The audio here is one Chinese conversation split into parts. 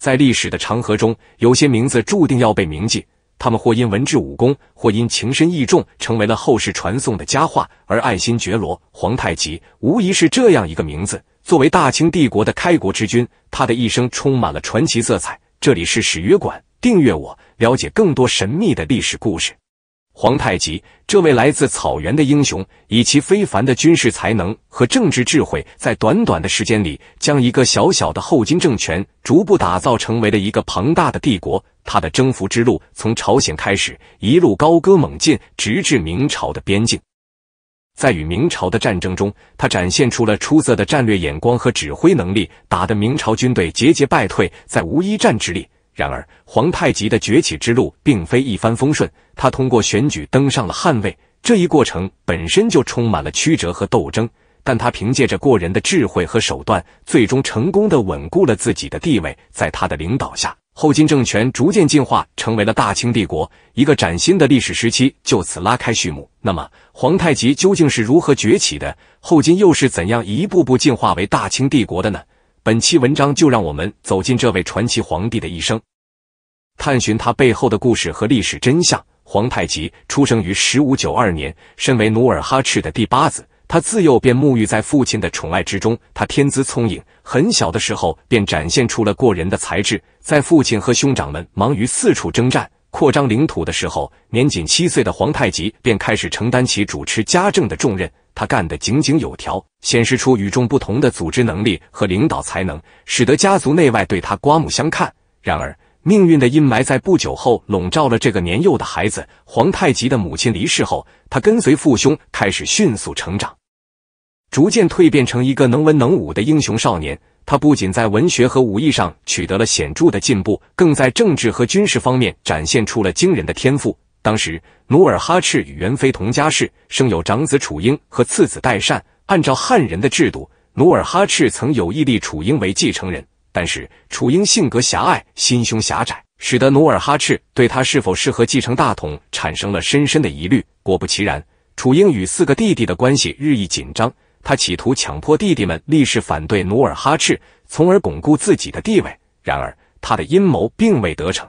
在历史的长河中，有些名字注定要被铭记。他们或因文治武功，或因情深意重，成为了后世传颂的佳话。而爱新觉罗·皇太极无疑是这样一个名字。作为大清帝国的开国之君，他的一生充满了传奇色彩。这里是史约馆，订阅我，了解更多神秘的历史故事。皇太极这位来自草原的英雄，以其非凡的军事才能和政治智慧，在短短的时间里，将一个小小的后金政权逐步打造成为了一个庞大的帝国。他的征服之路从朝鲜开始，一路高歌猛进，直至明朝的边境。在与明朝的战争中，他展现出了出色的战略眼光和指挥能力，打得明朝军队节节败退，在无一战之力。然而，皇太极的崛起之路并非一帆风顺。他通过选举登上了汗位，这一过程本身就充满了曲折和斗争。但他凭借着过人的智慧和手段，最终成功的稳固了自己的地位。在他的领导下，后金政权逐渐进化成为了大清帝国，一个崭新的历史时期就此拉开序幕。那么，皇太极究竟是如何崛起的？后金又是怎样一步步进化为大清帝国的呢？本期文章就让我们走进这位传奇皇帝的一生，探寻他背后的故事和历史真相。皇太极出生于1592年，身为努尔哈赤的第八子，他自幼便沐浴在父亲的宠爱之中。他天资聪颖，很小的时候便展现出了过人的才智。在父亲和兄长们忙于四处征战。扩张领土的时候，年仅七岁的皇太极便开始承担起主持家政的重任。他干得井井有条，显示出与众不同的组织能力和领导才能，使得家族内外对他刮目相看。然而，命运的阴霾在不久后笼罩了这个年幼的孩子。皇太极的母亲离世后，他跟随父兄开始迅速成长，逐渐蜕变成一个能文能武的英雄少年。他不仅在文学和武艺上取得了显著的进步，更在政治和军事方面展现出了惊人的天赋。当时，努尔哈赤与元妃同家世，生有长子楚英和次子代善。按照汉人的制度，努尔哈赤曾有意立楚英为继承人，但是楚英性格狭隘，心胸狭窄，使得努尔哈赤对他是否适合继承大统产生了深深的疑虑。果不其然，楚英与四个弟弟的关系日益紧张。他企图强迫弟弟们立誓反对努尔哈赤，从而巩固自己的地位。然而，他的阴谋并未得逞。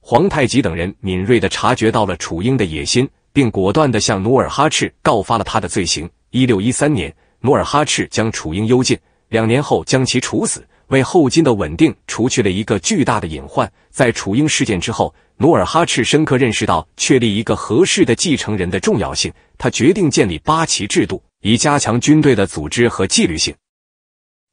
皇太极等人敏锐的察觉到了楚英的野心，并果断的向努尔哈赤告发了他的罪行。一六一三年，努尔哈赤将楚英幽禁，两年后将其处死，为后金的稳定除去了一个巨大的隐患。在楚英事件之后，努尔哈赤深刻认识到确立一个合适的继承人的重要性，他决定建立八旗制度。以加强军队的组织和纪律性，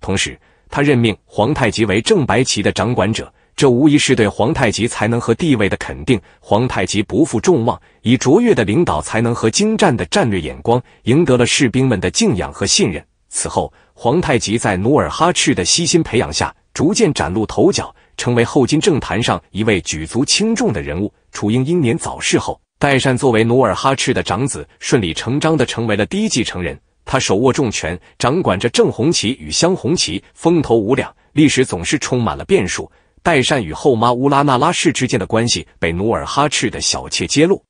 同时，他任命皇太极为正白旗的掌管者，这无疑是对皇太极才能和地位的肯定。皇太极不负众望，以卓越的领导才能和精湛的战略眼光，赢得了士兵们的敬仰和信任。此后，皇太极在努尔哈赤的悉心培养下，逐渐崭露头角，成为后金政坛上一位举足轻重的人物。楚英英年早逝后。代善作为努尔哈赤的长子，顺理成章的成为了第一继承人。他手握重权，掌管着正红旗与镶红旗，风头无两。历史总是充满了变数。代善与后妈乌拉那拉氏之间的关系被努尔哈赤的小妾揭露，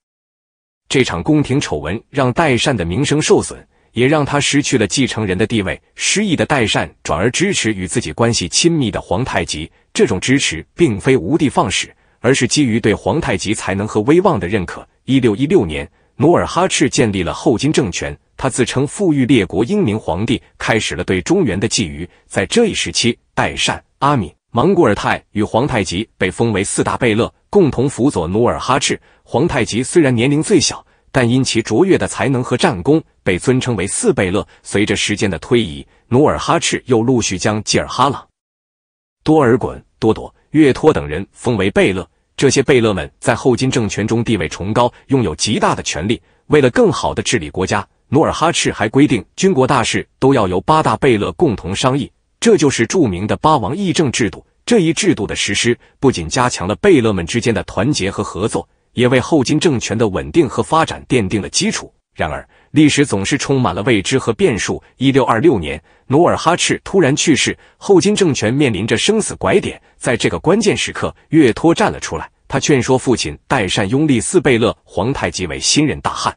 这场宫廷丑闻让代善的名声受损，也让他失去了继承人的地位。失意的代善转而支持与自己关系亲密的皇太极。这种支持并非无的放矢，而是基于对皇太极才能和威望的认可。一六一六年，努尔哈赤建立了后金政权，他自称“富裕列国英明皇帝”，开始了对中原的觊觎。在这一时期，代善、阿敏、莽古尔泰与皇太极被封为四大贝勒，共同辅佐努尔哈赤。皇太极虽然年龄最小，但因其卓越的才能和战功，被尊称为四贝勒。随着时间的推移，努尔哈赤又陆续将吉尔哈朗、多尔衮、多铎、岳托等人封为贝勒。这些贝勒们在后金政权中地位崇高，拥有极大的权力。为了更好的治理国家，努尔哈赤还规定军国大事都要由八大贝勒共同商议，这就是著名的八王议政制度。这一制度的实施，不仅加强了贝勒们之间的团结和合作，也为后金政权的稳定和发展奠定了基础。然而，历史总是充满了未知和变数。一六二六年，努尔哈赤突然去世，后金政权面临着生死拐点。在这个关键时刻，岳托站了出来，他劝说父亲代善拥立四贝勒皇太极为新任大汗。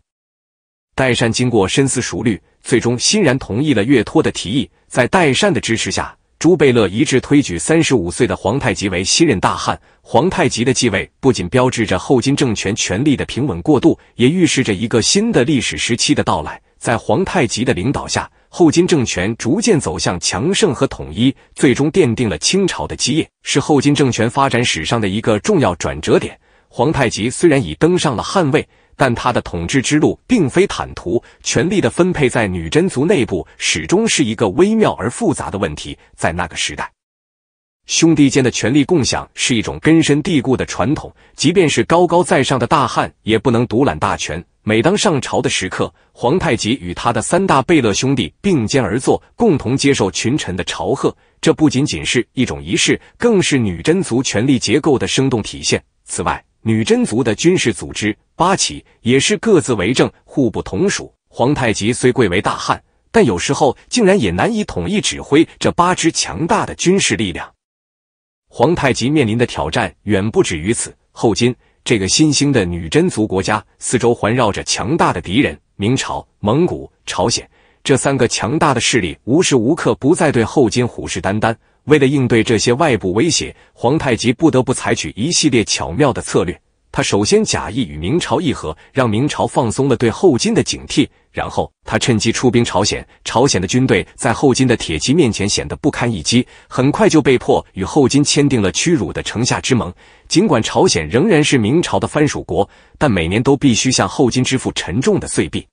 代善经过深思熟虑，最终欣然同意了岳托的提议。在代善的支持下，朱贝勒一致推举三十五岁的皇太极为新任大汗。皇太极的继位不仅标志着后金政权权力的平稳过渡，也预示着一个新的历史时期的到来。在皇太极的领导下，后金政权逐渐走向强盛和统一，最终奠定了清朝的基业，是后金政权发展史上的一个重要转折点。皇太极虽然已登上了汗位，但他的统治之路并非坦途，权力的分配在女真族内部始终是一个微妙而复杂的问题。在那个时代。兄弟间的权力共享是一种根深蒂固的传统，即便是高高在上的大汉也不能独揽大权。每当上朝的时刻，皇太极与他的三大贝勒兄弟并肩而坐，共同接受群臣的朝贺。这不仅仅是一种仪式，更是女真族权力结构的生动体现。此外，女真族的军事组织八旗也是各自为政，互不统属。皇太极虽贵为大汉，但有时候竟然也难以统一指挥这八支强大的军事力量。皇太极面临的挑战远不止于此。后金这个新兴的女真族国家，四周环绕着强大的敌人：明朝、蒙古、朝鲜这三个强大的势力，无时无刻不在对后金虎视眈眈。为了应对这些外部威胁，皇太极不得不采取一系列巧妙的策略。他首先假意与明朝议和，让明朝放松了对后金的警惕。然后，他趁机出兵朝鲜，朝鲜的军队在后金的铁骑面前显得不堪一击，很快就被迫与后金签订了屈辱的城下之盟。尽管朝鲜仍然是明朝的藩属国，但每年都必须向后金支付沉重的岁币。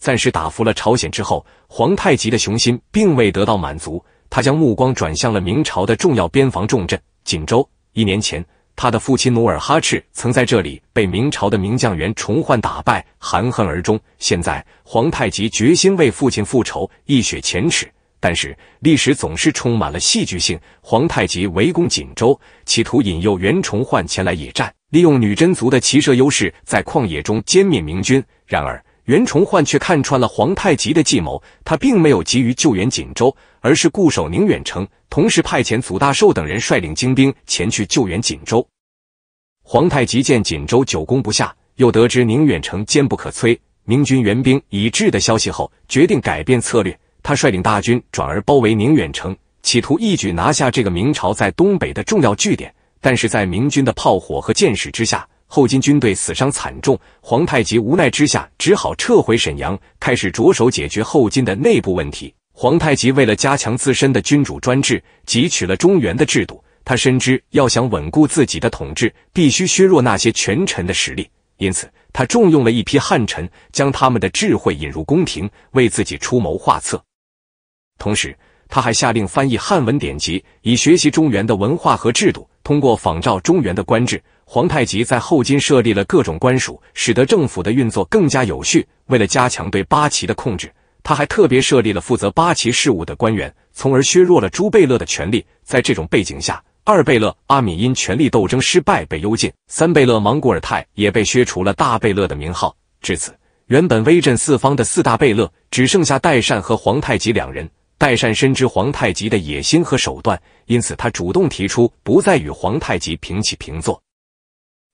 暂时打服了朝鲜之后，皇太极的雄心并未得到满足，他将目光转向了明朝的重要边防重镇锦州。一年前。他的父亲努尔哈赤曾在这里被明朝的名将袁崇焕打败，含恨而终。现在皇太极决心为父亲复仇，一雪前耻。但是历史总是充满了戏剧性，皇太极围攻锦州，企图引诱袁崇焕前来野战，利用女真族的骑射优势，在旷野中歼灭明军。然而，袁崇焕却看穿了皇太极的计谋，他并没有急于救援锦州，而是固守宁远城，同时派遣祖大寿等人率领精兵前去救援锦州。皇太极见锦州久攻不下，又得知宁远城坚不可摧、明军援兵已至的消息后，决定改变策略，他率领大军转而包围宁远城，企图一举拿下这个明朝在东北的重要据点。但是在明军的炮火和箭矢之下，后金军队死伤惨重，皇太极无奈之下只好撤回沈阳，开始着手解决后金的内部问题。皇太极为了加强自身的君主专制，汲取了中原的制度。他深知要想稳固自己的统治，必须削弱那些权臣的实力，因此他重用了一批汉臣，将他们的智慧引入宫廷，为自己出谋划策。同时，他还下令翻译汉文典籍，以学习中原的文化和制度。通过仿照中原的官制。皇太极在后金设立了各种官署，使得政府的运作更加有序。为了加强对八旗的控制，他还特别设立了负责八旗事务的官员，从而削弱了朱贝勒的权力。在这种背景下，二贝勒阿敏因权力斗争失败被幽禁，三贝勒莽古尔泰也被削除了大贝勒的名号。至此，原本威震四方的四大贝勒只剩下代善和皇太极两人。代善深知皇太极的野心和手段，因此他主动提出不再与皇太极平起平坐。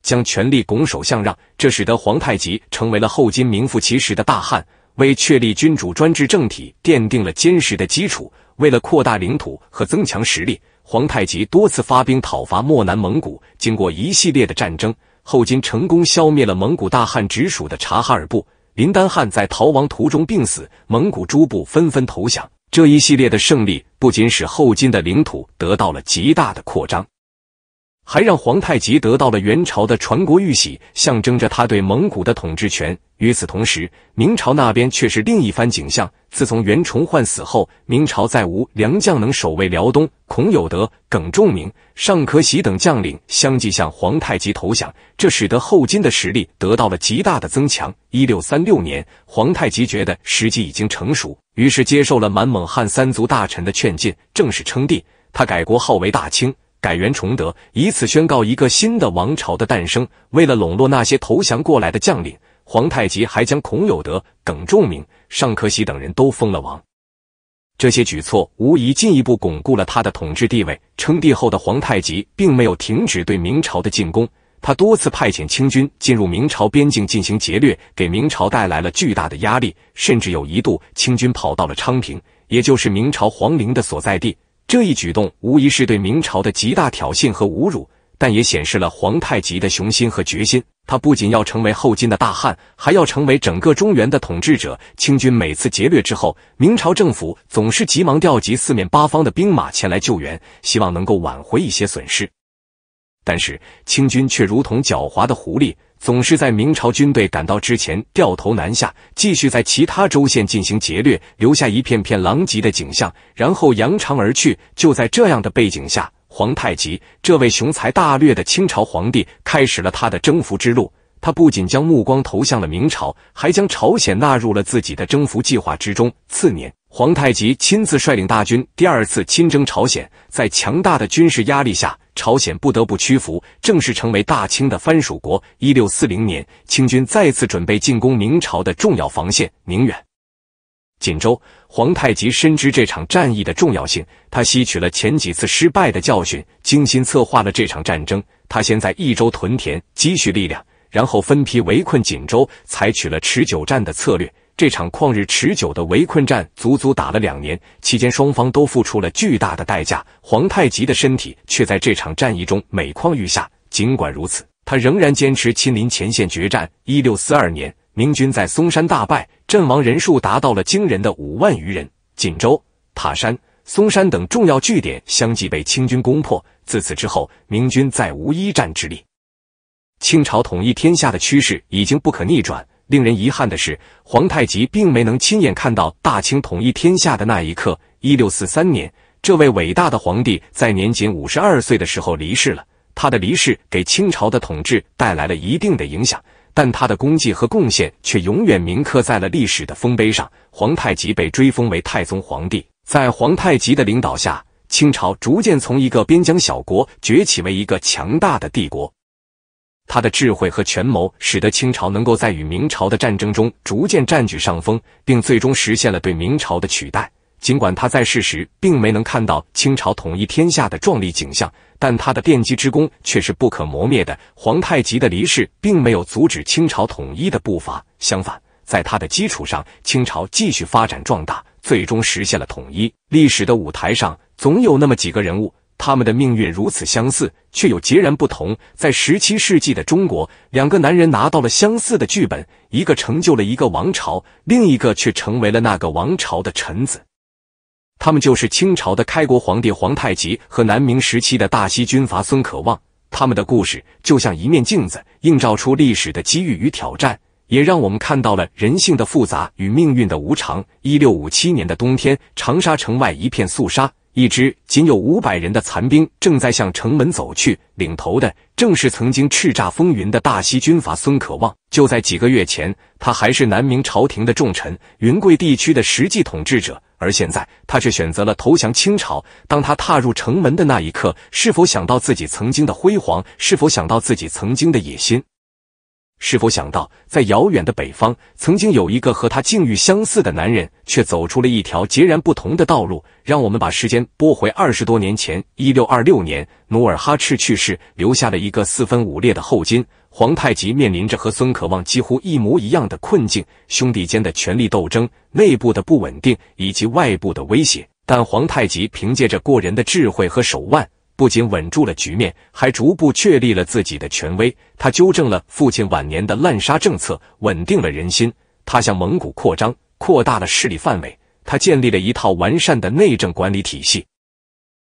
将权力拱手相让，这使得皇太极成为了后金名副其实的大汉，为确立君主专制政体奠定了坚实的基础。为了扩大领土和增强实力，皇太极多次发兵讨伐漠南蒙古。经过一系列的战争，后金成功消灭了蒙古大汗直属的察哈尔部，林丹汗在逃亡途中病死，蒙古诸部纷纷投降。这一系列的胜利不仅使后金的领土得到了极大的扩张。还让皇太极得到了元朝的传国玉玺，象征着他对蒙古的统治权。与此同时，明朝那边却是另一番景象。自从袁崇焕死后，明朝再无良将能守卫辽东，孔有德、耿仲明、尚可喜等将领相继向皇太极投降，这使得后金的实力得到了极大的增强。一六三六年，皇太极觉得时机已经成熟，于是接受了满蒙汉三族大臣的劝进，正式称帝。他改国号为大清。改元崇德，以此宣告一个新的王朝的诞生。为了笼络那些投降过来的将领，皇太极还将孔有德、耿仲明、尚可喜等人都封了王。这些举措无疑进一步巩固了他的统治地位。称帝后的皇太极并没有停止对明朝的进攻，他多次派遣清军进入明朝边境进行劫掠，给明朝带来了巨大的压力。甚至有一度，清军跑到了昌平，也就是明朝皇陵的所在地。这一举动无疑是对明朝的极大挑衅和侮辱，但也显示了皇太极的雄心和决心。他不仅要成为后金的大汉，还要成为整个中原的统治者。清军每次劫掠之后，明朝政府总是急忙调集四面八方的兵马前来救援，希望能够挽回一些损失。但是，清军却如同狡猾的狐狸。总是在明朝军队赶到之前掉头南下，继续在其他州县进行劫掠，留下一片片狼藉的景象，然后扬长而去。就在这样的背景下，皇太极这位雄才大略的清朝皇帝开始了他的征服之路。他不仅将目光投向了明朝，还将朝鲜纳入了自己的征服计划之中。次年。皇太极亲自率领大军第二次亲征朝鲜，在强大的军事压力下，朝鲜不得不屈服，正式成为大清的藩属国。一六四零年，清军再次准备进攻明朝的重要防线宁远、锦州。皇太极深知这场战役的重要性，他吸取了前几次失败的教训，精心策划了这场战争。他先在益州屯田积蓄力量，然后分批围困锦州，采取了持久战的策略。这场旷日持久的围困战足足打了两年，期间双方都付出了巨大的代价。皇太极的身体却在这场战役中每况愈下。尽管如此，他仍然坚持亲临前线决战。一六四二年，明军在松山大败，阵亡人数达到了惊人的五万余人。锦州、塔山、松山等重要据点相继被清军攻破。自此之后，明军再无一战之力。清朝统一天下的趋势已经不可逆转。令人遗憾的是，皇太极并没能亲眼看到大清统一天下的那一刻。一六四三年，这位伟大的皇帝在年仅五十二岁的时候离世了。他的离世给清朝的统治带来了一定的影响，但他的功绩和贡献却永远铭刻在了历史的丰碑上。皇太极被追封为太宗皇帝。在皇太极的领导下，清朝逐渐从一个边疆小国崛起为一个强大的帝国。他的智慧和权谋，使得清朝能够在与明朝的战争中逐渐占据上风，并最终实现了对明朝的取代。尽管他在世时并没能看到清朝统一天下的壮丽景象，但他的奠基之功却是不可磨灭的。皇太极的离世并没有阻止清朝统一的步伐，相反，在他的基础上，清朝继续发展壮大，最终实现了统一。历史的舞台上，总有那么几个人物。他们的命运如此相似，却又截然不同。在十七世纪的中国，两个男人拿到了相似的剧本，一个成就了一个王朝，另一个却成为了那个王朝的臣子。他们就是清朝的开国皇帝皇太极和南明时期的大西军阀孙可望。他们的故事就像一面镜子，映照出历史的机遇与挑战，也让我们看到了人性的复杂与命运的无常。一六五七年的冬天，长沙城外一片肃杀。一支仅有五百人的残兵正在向城门走去，领头的正是曾经叱咤风云的大西军阀孙可望。就在几个月前，他还是南明朝廷的重臣，云贵地区的实际统治者，而现在他却选择了投降清朝。当他踏入城门的那一刻，是否想到自己曾经的辉煌？是否想到自己曾经的野心？是否想到，在遥远的北方，曾经有一个和他境遇相似的男人，却走出了一条截然不同的道路？让我们把时间拨回二十多年前，一六二六年，努尔哈赤去世，留下了一个四分五裂的后金。皇太极面临着和孙可望几乎一模一样的困境：兄弟间的权力斗争、内部的不稳定以及外部的威胁。但皇太极凭借着过人的智慧和手腕。不仅稳住了局面，还逐步确立了自己的权威。他纠正了父亲晚年的滥杀政策，稳定了人心。他向蒙古扩张，扩大了势力范围。他建立了一套完善的内政管理体系，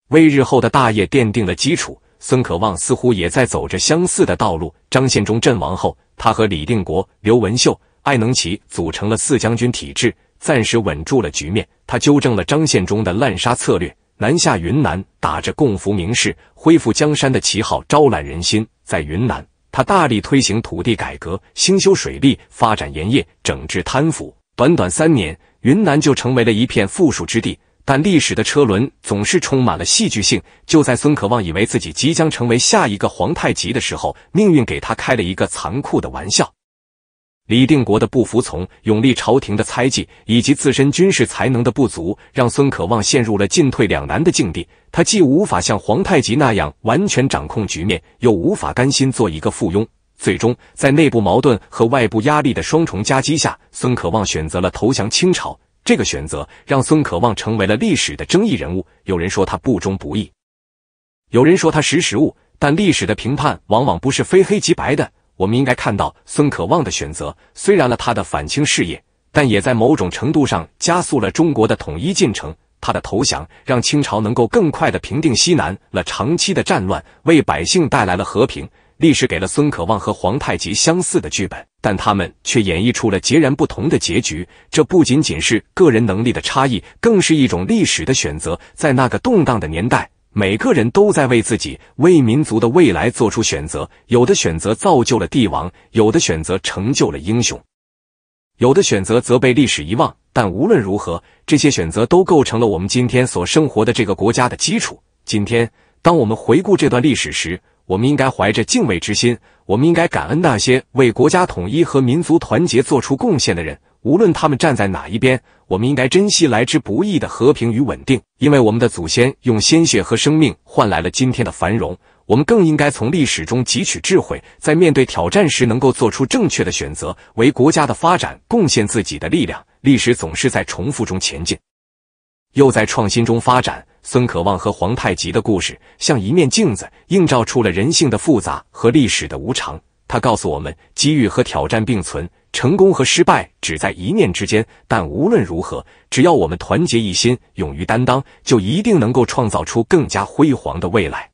为日后的大业奠定了基础。孙可望似乎也在走着相似的道路。张献忠阵亡后，他和李定国、刘文秀、艾能奇组成了四将军体制，暂时稳住了局面。他纠正了张献忠的滥杀策略。南下云南，打着共扶名士、恢复江山的旗号，招揽人心。在云南，他大力推行土地改革，兴修水利，发展盐业，整治贪腐。短短三年，云南就成为了一片富庶之地。但历史的车轮总是充满了戏剧性。就在孙可望以为自己即将成为下一个皇太极的时候，命运给他开了一个残酷的玩笑。李定国的不服从、永历朝廷的猜忌，以及自身军事才能的不足，让孙可望陷入了进退两难的境地。他既无法像皇太极那样完全掌控局面，又无法甘心做一个附庸。最终，在内部矛盾和外部压力的双重夹击下，孙可望选择了投降清朝。这个选择让孙可望成为了历史的争议人物。有人说他不忠不义，有人说他识时务。但历史的评判往往不是非黑即白的。我们应该看到，孙可望的选择虽然了他的反清事业，但也在某种程度上加速了中国的统一进程。他的投降让清朝能够更快的平定西南了长期的战乱，为百姓带来了和平。历史给了孙可望和皇太极相似的剧本，但他们却演绎出了截然不同的结局。这不仅仅是个人能力的差异，更是一种历史的选择。在那个动荡的年代。每个人都在为自己、为民族的未来做出选择。有的选择造就了帝王，有的选择成就了英雄，有的选择则被历史遗忘。但无论如何，这些选择都构成了我们今天所生活的这个国家的基础。今天，当我们回顾这段历史时，我们应该怀着敬畏之心，我们应该感恩那些为国家统一和民族团结做出贡献的人。无论他们站在哪一边，我们应该珍惜来之不易的和平与稳定，因为我们的祖先用鲜血和生命换来了今天的繁荣。我们更应该从历史中汲取智慧，在面对挑战时能够做出正确的选择，为国家的发展贡献自己的力量。历史总是在重复中前进，又在创新中发展。孙可望和皇太极的故事，像一面镜子，映照出了人性的复杂和历史的无常。他告诉我们，机遇和挑战并存。成功和失败只在一念之间，但无论如何，只要我们团结一心、勇于担当，就一定能够创造出更加辉煌的未来。